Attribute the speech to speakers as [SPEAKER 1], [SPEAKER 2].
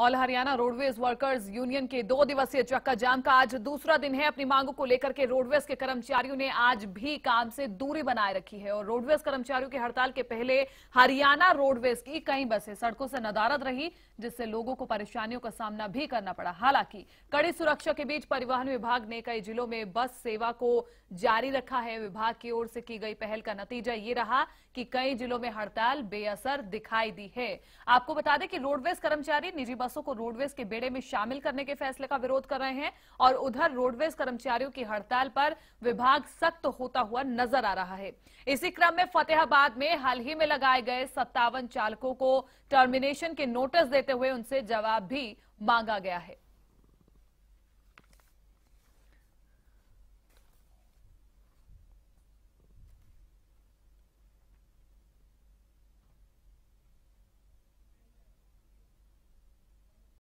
[SPEAKER 1] all Haryana roadways workers union के दो दिवसीय चक्का जाम का आज दूसरा दिन है अपनी मांगों को लेकर के रोडवेज के कर्मचारियों ने आज भी काम से दूरी बनाए रखी है और रोडवेज कर्मचारियों की हड़ताल के पहले हरियाणा रोडवेज की कई बसें सड़कों से नदारद रही जिससे लोगों को परेशानियों का सामना भी करना पड़ा हालांकि कड़ी सुरक्षा के बीच परिवहन विभाग ने कई जिलों में बस सेवा को जारी रखा है विभाग की ओर से की गई पहल का नतीजा ये रहा कि कई जिलों में हड़ताल बेअसर दिखाई दी है आपको बता दें कि रोडवेज कर्मचारी निजी बस बसों को रोडवेज के बेड़े में शामिल करने के फैसले का विरोध कर रहे हैं और उधर रोडवेज कर्मचारियों की हड़ताल पर विभाग सख्त होता हुआ नजर आ रहा है इसी क्रम में फतेहाबाद में हाल ही में लगाए गए सत्तावन चालकों को टर्मिनेशन के नोटिस देते हुए उनसे जवाब भी मांगा गया है